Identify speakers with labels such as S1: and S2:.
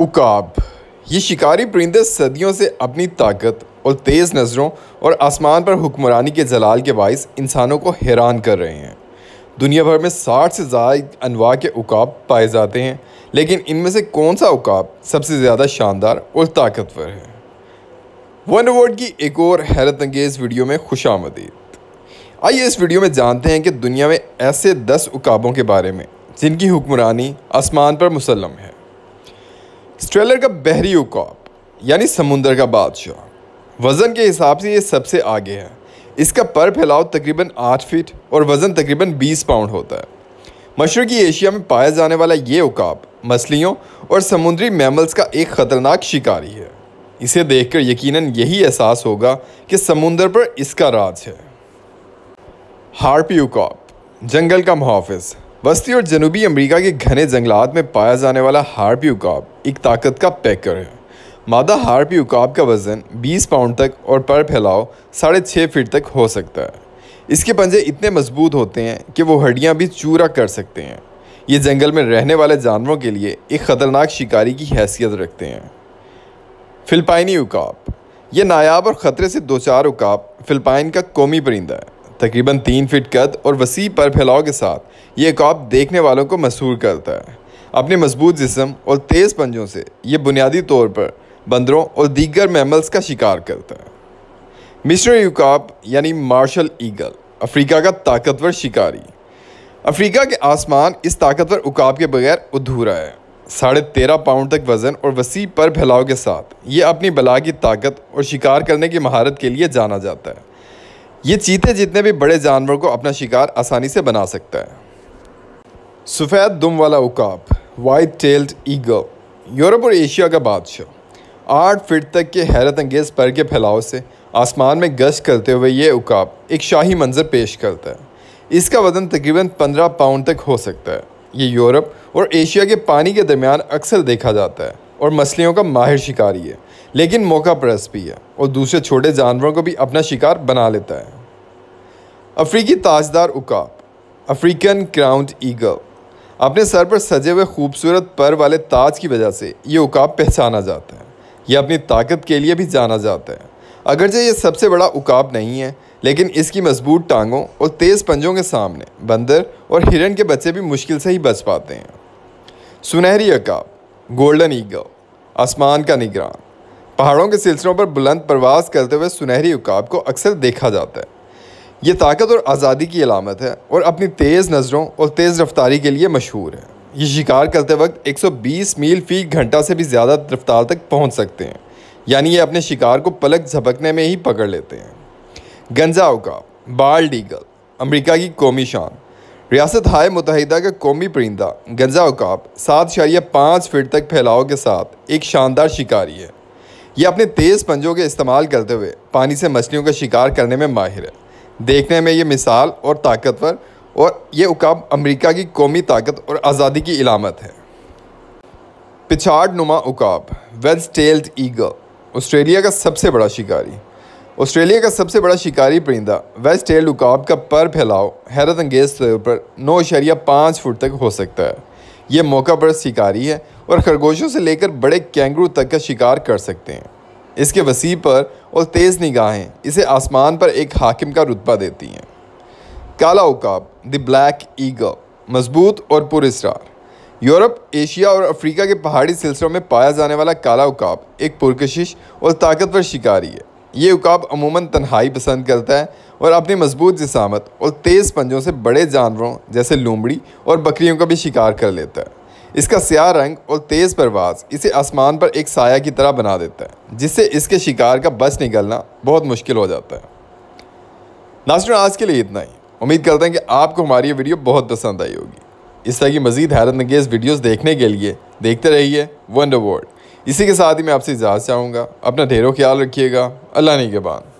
S1: उकाब ये शिकारी परिंदे सदियों से अपनी ताकत और तेज़ नज़रों और आसमान पर हुक्मरानी के जलाल के बायस इंसानों को हैरान कर रहे हैं दुनिया भर में साठ से ज़्यादा अनवा के उकाब पाए जाते हैं लेकिन इनमें से कौन सा उकाब सबसे ज़्यादा शानदार और ताकतवर है वन अवर्ड की एक और हैरत अंगेज़ वीडियो में खुश आमदी आइए इस वीडियो में जानते हैं कि दुनिया में ऐसे दस उकाबों के बारे में जिनकी हुक्मरानी आसमान पर मुसलम है स्ट्रेलर का बहरी ओकॉप यानी समुंदर का बादशाह वज़न के हिसाब से ये सबसे आगे है इसका पर फैलाव तकरीबन आठ फीट और वज़न तकरीबन बीस पाउंड होता है मशरक़ी एशिया में पाया जाने वाला ये उकाब मछलियों और समुद्री मैमल्स का एक ख़तरनाक शिकारी है इसे देखकर यकीनन यही एहसास होगा कि समुंदर पर इसका राज है हार्पी उकाब जंगल का मुहाफ़ वस्ती और जनूबी अमेरिका के घने जंगलात में पाया जाने वाला हार्पी उकाब एक ताकत का पैकर है मादा हार्पी उकाब का वज़न 20 पाउंड तक और पर फैलाव साढ़े छः फीट तक हो सकता है इसके पंजे इतने मजबूत होते हैं कि वो हड्डियाँ भी चूरा कर सकते हैं ये जंगल में रहने वाले जानवरों के लिए एक ख़तरनाक शिकारी की हैसियत रखते हैं फ़िलपाइनी उकाब यह नायाब और ख़तरे से दो चार उकाब फ़िलपाइन का कौमी परिंदा है तकरीबन तीन फिट कद और वसी पर फैलाव के साथ ये कॉप देखने वालों को मशहूर करता है अपने मजबूत जिसम और तेज़ पंजों से ये बुनियादी तौर पर बंदरों और दीगर मैमल्स का शिकार करता है मिस्टर यूकॉप यानी मार्शल ईगल अफ्रीका का ताकतवर शिकारी अफ्रीका के आसमान इस ताकतवर उकाब के बगैर अधूरा है साढ़े तेरह पाउंड तक वज़न और वसी पर फैलाव के साथ ये अपनी बला की ताकत और शिकार करने की महारत के लिए जाना जाता है ये चीते जितने भी बड़े जानवर को अपना शिकार आसानी से बना सकता है सफ़ेद दुम वाला उकाब वाइट टेल्ड ईगल यूरोप और एशिया का बादशाह आठ फीट तक के हैरत अंगेज़ पर के फैलाव से आसमान में गश्त करते हुए ये उकाब एक शाही मंजर पेश करता है इसका वजन तकरीबन पंद्रह पाउंड तक हो सकता है ये यूरोप और एशिया के पानी के दरमियान अक्सर देखा जाता है और मछलियों का माहिर शिकारी है लेकिन मौका परस भी है और दूसरे छोटे जानवरों को भी अपना शिकार बना लेता है अफ्रीकी ताजदार उकाब अफ्रीकन क्राउंड ईगल अपने सर पर सजे हुए खूबसूरत पर वाले ताज की वजह से ये उकाब पहचाना जाता है यह अपनी ताकत के लिए भी जाना जाता है अगरचे ये सबसे बड़ा उकाब नहीं है लेकिन इसकी मजबूत टांगों और तेज़ पंजों के सामने बंदर और हिरण के बच्चे भी मुश्किल से ही बच पाते हैं सुनहरी अकाब गोल्डन ईगल आसमान का निगरान पहाड़ों के सिलसिलों पर बुलंद प्रवास करते हुए सुनहरी उकाब को अक्सर देखा जाता है ये ताकत और आज़ादी की अलामत है और अपनी तेज़ नज़रों और तेज़ रफ्तारी के लिए मशहूर है ये शिकार करते वक्त 120 मील फी घंटा से भी ज़्यादा रफ्तार तक पहुंच सकते हैं यानी ये अपने शिकार को पलक झपकने में ही पकड़ लेते हैं गंजा उकाब बाल डीगल अमरीका की कौमी शान रियासत हाय मुतहदा का कौमी परिंदा गंजा उकाब सात शारिया पाँच फिट तक फैलाव के साथ एक शानदार शिकारी है यह अपने तेज़ पंजों के इस्तेमाल करते हुए पानी से मछलियों का शिकार करने में माहिर है देखने में ये मिसाल और ताकतवर और ये उकाब अमेरिका की कौमी ताकत और आज़ादी की इलामत है पिछाड़ नुमा उकाब वेल्स टेल्ड ईगल ऑस्ट्रेलिया का सबसे बड़ा शिकारी ऑस्ट्रेलिया का सबसे बड़ा शिकारी परिंदा वेस्ट टेल उकाब का पर फैलाव हैरत अंगेज तौर पर नौ इशारिया पाँच फुट तक हो सकता है ये मौका पर शिकारी है और खरगोशों से लेकर बड़े कैंगरू तक का शिकार कर सकते हैं इसके वसी पर और तेज़ निगाहें इसे आसमान पर एक हाकिम का रुतबा देती हैं काला उकाब द ब्लैक ईगल मजबूत और पुरस्ार यूरोप एशिया और अफ्रीका के पहाड़ी सिलसिलों में पाया जाने वाला काला उकाब एक पुरकशिश और ताकतवर शिकारी है ये उकाब अमूमन तन्हाई पसंद करता है और अपनी मजबूत जिसामत और तेज़ पंजों से बड़े जानवरों जैसे लोमड़ी और बकरियों का भी शिकार कर लेता है इसका स्याह रंग और तेज़ परवाज इसे आसमान पर एक साया की तरह बना देता है जिससे इसके शिकार का बच निकलना बहुत मुश्किल हो जाता है नास्टर आज के लिए इतना ही उम्मीद करते हैं कि आपको हमारी वीडियो बहुत पसंद आई होगी इस तरह की मज़ीद हैरत नगेज़ वीडियोज़ देखने के लिए देखते रहिए वंडर वर्ल्ड इसी के साथ ही मैं आपसे इजाज़ चाहूँगा अपना ढेरों ख्याल रखिएगा अल्लाह ने के बाद